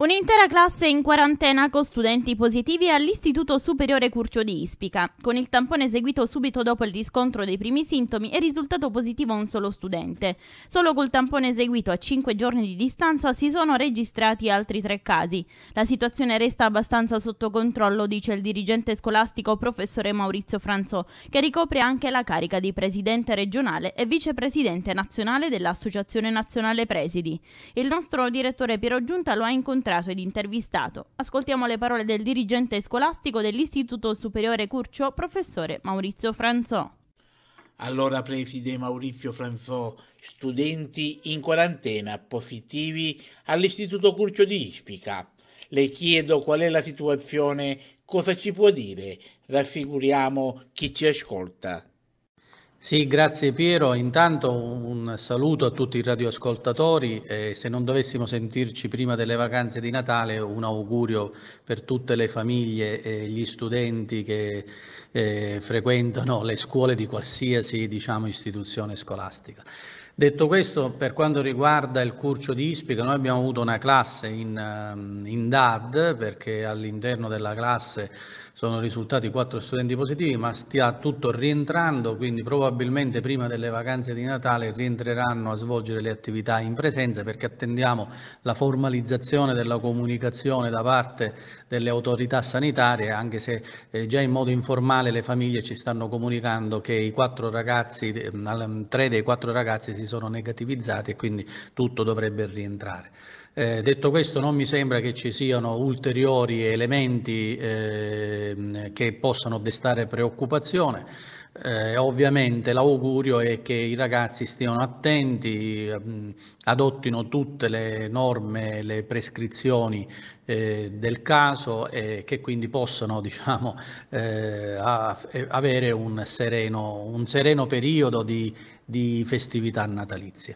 Un'intera classe in quarantena con studenti positivi all'Istituto Superiore Curcio di Ispica. Con il tampone eseguito subito dopo il riscontro dei primi sintomi è risultato positivo un solo studente. Solo col tampone eseguito a 5 giorni di distanza si sono registrati altri tre casi. La situazione resta abbastanza sotto controllo, dice il dirigente scolastico professore Maurizio Franzò, che ricopre anche la carica di presidente regionale e vicepresidente nazionale dell'Associazione Nazionale Presidi. Il nostro direttore Piero Giunta lo ha incontrato incontrato ed intervistato. Ascoltiamo le parole del dirigente scolastico dell'Istituto Superiore Curcio, professore Maurizio Franzò. Allora, preside Maurizio Franzò, studenti in quarantena positivi all'Istituto Curcio di Ispica. Le chiedo qual è la situazione, cosa ci può dire. Raffiguriamo chi ci ascolta. Sì, grazie Piero. Intanto un saluto a tutti i radioascoltatori e se non dovessimo sentirci prima delle vacanze di Natale un augurio per tutte le famiglie e gli studenti che eh, frequentano le scuole di qualsiasi diciamo, istituzione scolastica. Detto questo, per quanto riguarda il curcio di Ispica, noi abbiamo avuto una classe in, ehm, in DAD perché all'interno della classe sono risultati quattro studenti positivi, ma sta tutto rientrando, quindi probabilmente prima delle vacanze di Natale rientreranno a svolgere le attività in presenza perché attendiamo la formalizzazione della comunicazione da parte delle autorità sanitarie, anche se eh, già in modo informale le famiglie ci stanno comunicando che i quattro ragazzi, ehm, tre dei quattro ragazzi si sono negativizzati e quindi tutto dovrebbe rientrare. Eh, detto questo non mi sembra che ci siano ulteriori elementi eh, che possano destare preoccupazione. Eh, ovviamente l'augurio è che i ragazzi stiano attenti, mh, ehm, adottino tutte le norme, le prescrizioni eh, del caso e che quindi possano diciamo, eh, a, eh, avere un sereno, un sereno periodo di, di festività natalizia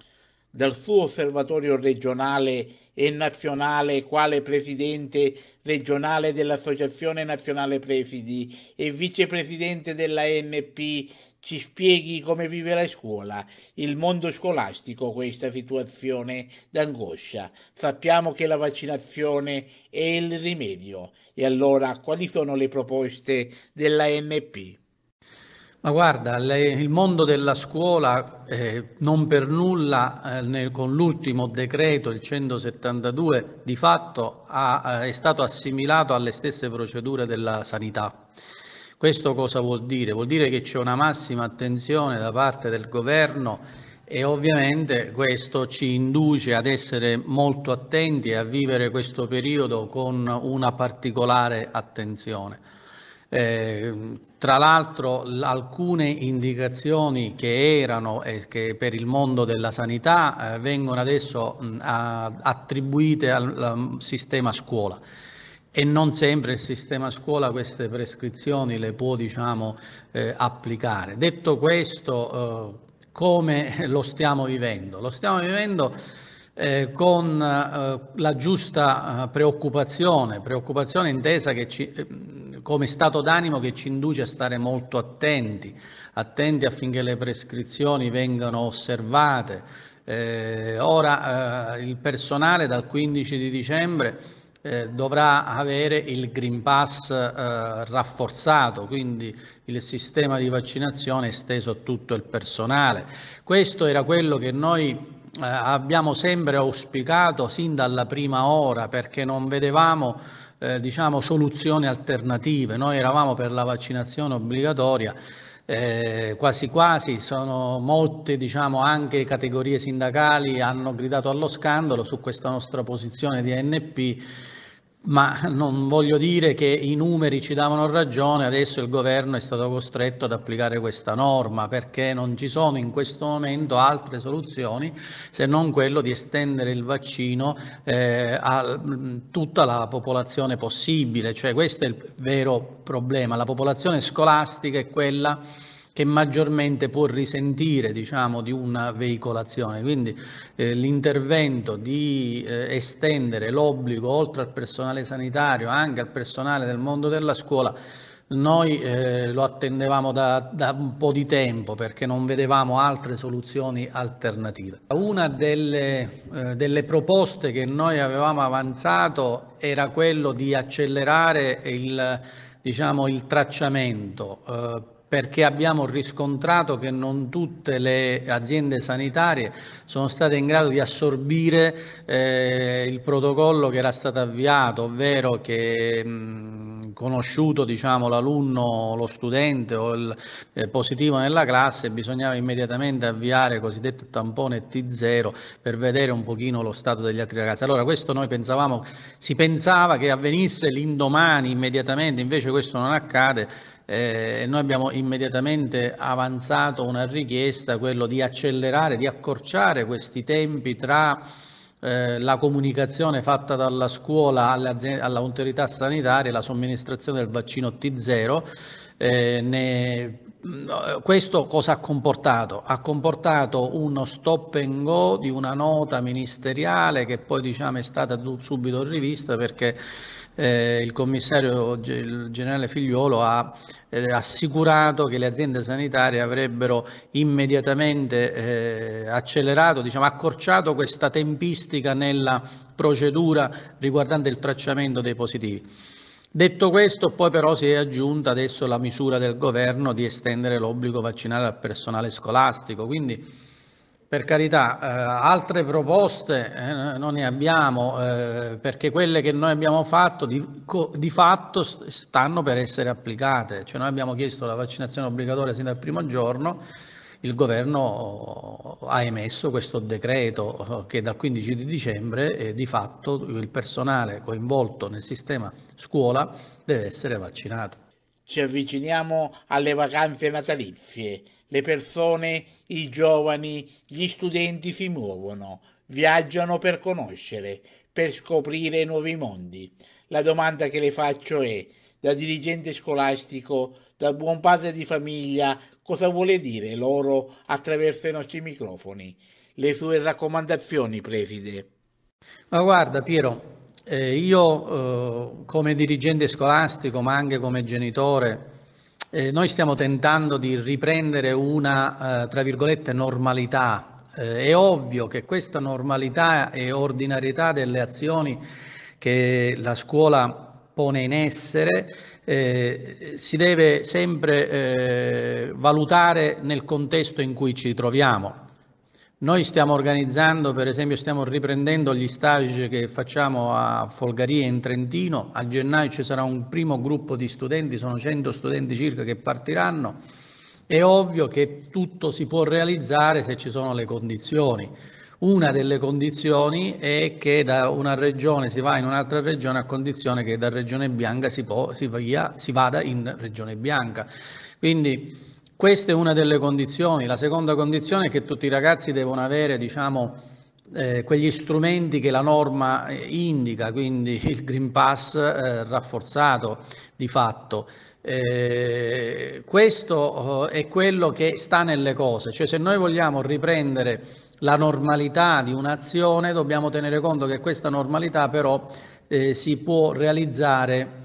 dal suo osservatorio regionale e nazionale quale presidente regionale dell'Associazione Nazionale Presidi e vicepresidente della NP ci spieghi come vive la scuola, il mondo scolastico questa situazione d'angoscia. Sappiamo che la vaccinazione è il rimedio e allora quali sono le proposte della NP? Ma guarda, le, il mondo della scuola eh, non per nulla eh, nel, con l'ultimo decreto, il 172, di fatto ha, eh, è stato assimilato alle stesse procedure della sanità. Questo cosa vuol dire? Vuol dire che c'è una massima attenzione da parte del governo e ovviamente questo ci induce ad essere molto attenti e a vivere questo periodo con una particolare attenzione. Eh, tra l'altro alcune indicazioni che erano eh, che per il mondo della sanità eh, vengono adesso mh, a, attribuite al, al, sistema scuola e non sempre il sistema scuola queste prescrizioni le può diciamo, eh, applicare. Detto questo, eh, come lo stiamo vivendo? Lo stiamo vivendo eh, con eh, la giusta eh, preoccupazione, preoccupazione intesa che ci, come stato d'animo che ci induce a stare molto attenti, attenti affinché le prescrizioni vengano osservate. Eh, ora eh, il personale dal 15 di dicembre eh, dovrà avere il Green Pass eh, rafforzato, quindi il sistema di vaccinazione esteso a tutto il personale. Questo era quello che noi eh, abbiamo sempre auspicato sin dalla prima ora perché non vedevamo eh, diciamo, soluzioni alternative. Noi eravamo per la vaccinazione obbligatoria, eh, quasi quasi sono molte diciamo, anche categorie sindacali hanno gridato allo scandalo su questa nostra posizione di ANP ma non voglio dire che i numeri ci davano ragione, adesso il governo è stato costretto ad applicare questa norma perché non ci sono in questo momento altre soluzioni se non quello di estendere il vaccino eh, a mm, tutta la popolazione possibile, cioè questo è il vero problema, la popolazione scolastica è quella che maggiormente può risentire diciamo, di una veicolazione. Quindi eh, l'intervento di eh, estendere l'obbligo oltre al personale sanitario anche al personale del mondo della scuola noi eh, lo attendevamo da, da, un po' di tempo perché non vedevamo altre soluzioni alternative. Una delle, eh, delle proposte che noi avevamo avanzato era quello di accelerare il, diciamo, il tracciamento eh, perché abbiamo riscontrato che non tutte le aziende sanitarie sono state in grado di assorbire eh, il protocollo che era stato avviato, ovvero che mh, conosciuto diciamo, l'alunno, lo studente o il eh, positivo nella classe, bisognava immediatamente avviare il cosiddetto tampone T0 per vedere un pochino lo stato degli altri ragazzi. Allora questo noi pensavamo, si pensava che avvenisse l'indomani immediatamente, invece questo non accade. Eh, noi abbiamo immediatamente avanzato una richiesta, quello di accelerare, di accorciare questi tempi tra eh, la comunicazione fatta dalla scuola all'autorità sanitaria, la somministrazione del vaccino T0, eh, ne, questo cosa ha comportato? Ha comportato uno stop and go di una nota ministeriale che poi diciamo, è stata subito rivista perché eh, il commissario il generale Figliuolo ha eh, assicurato che le aziende sanitarie avrebbero immediatamente eh, accelerato, diciamo, accorciato questa tempistica nella procedura riguardante il tracciamento dei positivi. Detto questo, poi però si è aggiunta adesso la misura del governo di estendere l'obbligo vaccinale al personale scolastico, quindi per carità, eh, altre proposte eh, non ne abbiamo eh, perché quelle che noi abbiamo fatto di, co, di, fatto stanno per essere applicate. Cioè noi abbiamo chiesto la vaccinazione obbligatoria sin dal primo giorno, il governo ha emesso questo decreto eh, che dal 15 di dicembre eh, di fatto il personale coinvolto nel sistema scuola deve essere vaccinato ci avviciniamo alle vacanze natalizie, le persone, i giovani, gli studenti si muovono, viaggiano per conoscere, per scoprire nuovi mondi. La domanda che le faccio è, da dirigente scolastico, da buon padre di famiglia, cosa vuole dire loro attraverso i nostri microfoni? Le sue raccomandazioni, Preside. Ma guarda Piero, eh, io eh, come dirigente scolastico, ma anche come genitore, eh, noi stiamo tentando di riprendere una, eh, tra virgolette, normalità. Eh, è ovvio che questa normalità e ordinarietà delle azioni che la scuola pone in essere eh, si deve sempre eh, valutare nel contesto in cui ci troviamo. Noi stiamo organizzando, per esempio, stiamo riprendendo gli stage che facciamo a Folgaria in Trentino. A gennaio ci sarà un primo gruppo di studenti, sono 100 studenti circa che partiranno. È ovvio che tutto si può realizzare se ci sono le condizioni. Una delle condizioni è che da una regione si va in un'altra regione a condizione che da regione bianca si, può, si, via, si vada in regione bianca. Quindi questa è una delle condizioni. La seconda condizione è che tutti i ragazzi devono avere diciamo, eh, quegli strumenti che la norma eh, indica, quindi il Green Pass eh, rafforzato di fatto. Eh, questo eh, è quello che sta nelle cose, cioè se noi vogliamo riprendere la normalità di un'azione dobbiamo tenere conto che questa normalità però eh, si può realizzare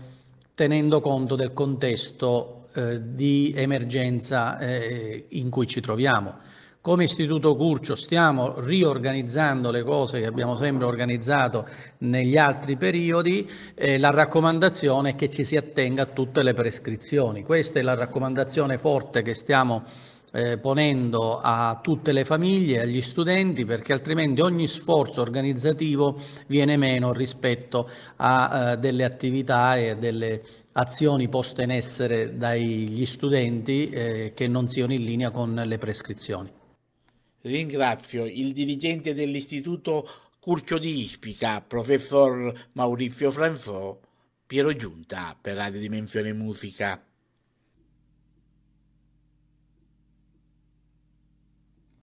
tenendo conto del contesto eh, di emergenza eh, in cui ci troviamo. Come Istituto Curcio stiamo riorganizzando le cose che abbiamo sempre organizzato negli altri periodi, eh, la raccomandazione è che ci si attenga a tutte le prescrizioni. Questa è la raccomandazione forte che stiamo eh, ponendo a tutte le famiglie, agli studenti, perché altrimenti ogni sforzo organizzativo viene meno rispetto a eh, delle attività e delle azioni poste in essere dagli studenti eh, che non siano in linea con le prescrizioni. Ringrazio il dirigente dell'Istituto Curcio di Ispica, professor Maurizio Franzò, Piero Giunta per la Dimensione Musica.